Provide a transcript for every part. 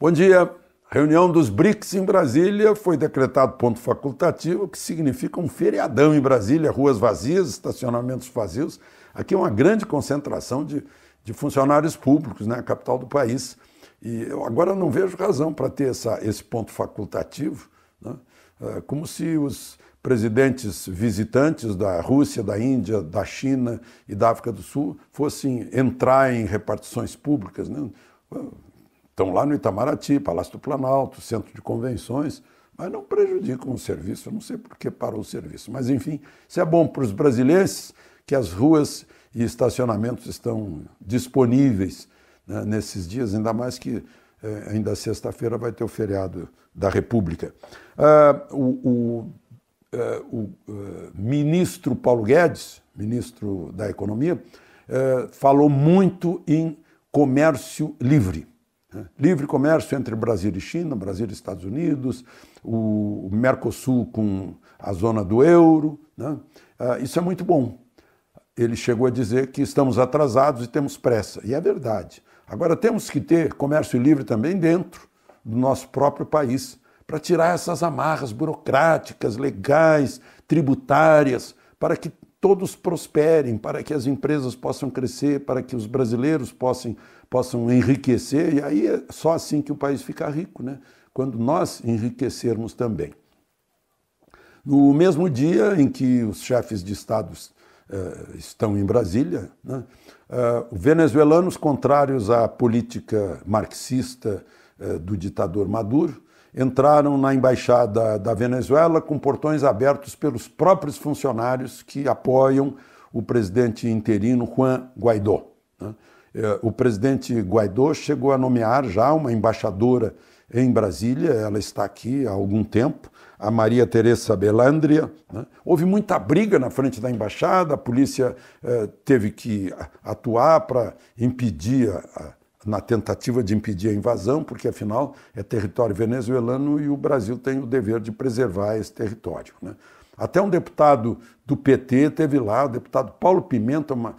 Bom dia. reunião dos BRICS em Brasília foi decretado ponto facultativo, que significa um feriadão em Brasília, ruas vazias, estacionamentos vazios. Aqui é uma grande concentração de, de funcionários públicos, né, capital do país. E eu agora não vejo razão para ter essa, esse ponto facultativo, né? é como se os presidentes visitantes da Rússia, da Índia, da China e da África do Sul fossem entrar em repartições públicas. Né? Estão lá no Itamaraty, Palácio do Planalto, Centro de Convenções, mas não prejudicam o serviço. Eu não sei por que parou o serviço. Mas, enfim, isso é bom para os brasileiros que as ruas e estacionamentos estão disponíveis né, nesses dias, ainda mais que é, ainda sexta-feira vai ter o feriado da República. Ah, o, o, é, o é, ministro Paulo Guedes, ministro da Economia, falou muito em comércio livre. Né? Livre comércio entre Brasil e China, Brasil e Estados Unidos, o Mercosul com a zona do euro. Né? Ah, isso é muito bom. Ele chegou a dizer que estamos atrasados e temos pressa, e é verdade. Agora temos que ter comércio livre também dentro do nosso próprio país, para tirar essas amarras burocráticas, legais, tributárias, para que todos prosperem, para que as empresas possam crescer, para que os brasileiros possam, possam enriquecer. E aí é só assim que o país fica rico, né? quando nós enriquecermos também. No mesmo dia em que os chefes de estados uh, estão em Brasília, né, uh, venezuelanos contrários à política marxista uh, do ditador Maduro entraram na embaixada da Venezuela com portões abertos pelos próprios funcionários que apoiam o presidente interino Juan Guaidó. Né? É, o presidente Guaidó chegou a nomear já uma embaixadora em Brasília, ela está aqui há algum tempo, a Maria Teresa Belandria. Né? Houve muita briga na frente da embaixada, a polícia é, teve que atuar para impedir a na tentativa de impedir a invasão, porque afinal é território venezuelano e o Brasil tem o dever de preservar esse território. Né? Até um deputado do PT teve lá, o deputado Paulo Pimenta, uma,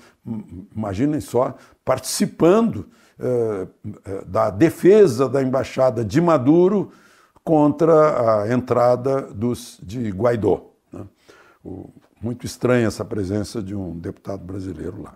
imaginem só, participando eh, eh, da defesa da embaixada de Maduro contra a entrada dos, de Guaidó. Né? O, muito estranha essa presença de um deputado brasileiro lá.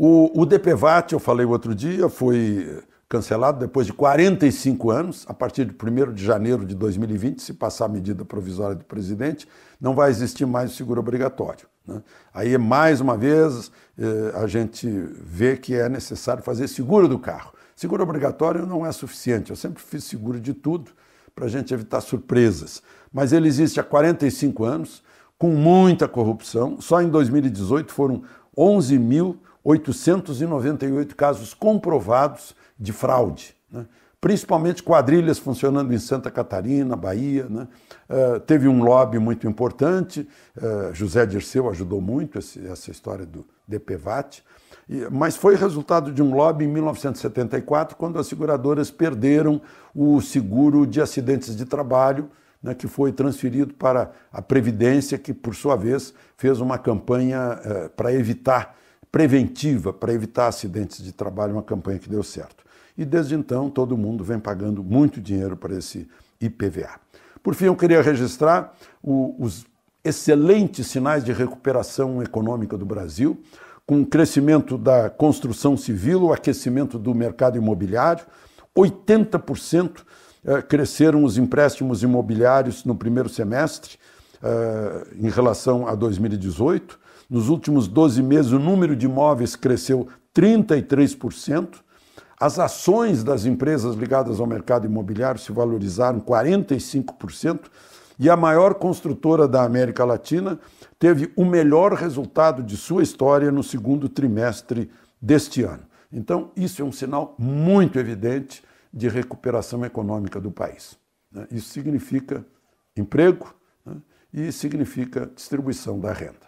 O, o DPVAT, eu falei outro dia, foi cancelado depois de 45 anos. A partir de 1 de janeiro de 2020, se passar a medida provisória do presidente, não vai existir mais o seguro obrigatório. Né? Aí, mais uma vez, eh, a gente vê que é necessário fazer seguro do carro. Seguro obrigatório não é suficiente. Eu sempre fiz seguro de tudo para a gente evitar surpresas. Mas ele existe há 45 anos, com muita corrupção. Só em 2018 foram 11 mil 898 casos comprovados de fraude. Né? Principalmente quadrilhas funcionando em Santa Catarina, Bahia. Né? Uh, teve um lobby muito importante, uh, José Dirceu ajudou muito esse, essa história do DPVAT, e, mas foi resultado de um lobby em 1974, quando as seguradoras perderam o seguro de acidentes de trabalho, né, que foi transferido para a Previdência, que, por sua vez, fez uma campanha uh, para evitar preventiva para evitar acidentes de trabalho, uma campanha que deu certo. E desde então todo mundo vem pagando muito dinheiro para esse IPVA. Por fim, eu queria registrar o, os excelentes sinais de recuperação econômica do Brasil, com o crescimento da construção civil, o aquecimento do mercado imobiliário, 80% eh, cresceram os empréstimos imobiliários no primeiro semestre eh, em relação a 2018 nos últimos 12 meses, o número de imóveis cresceu 33%. As ações das empresas ligadas ao mercado imobiliário se valorizaram 45% e a maior construtora da América Latina teve o melhor resultado de sua história no segundo trimestre deste ano. Então, isso é um sinal muito evidente de recuperação econômica do país. Né? Isso significa emprego né? e significa distribuição da renda.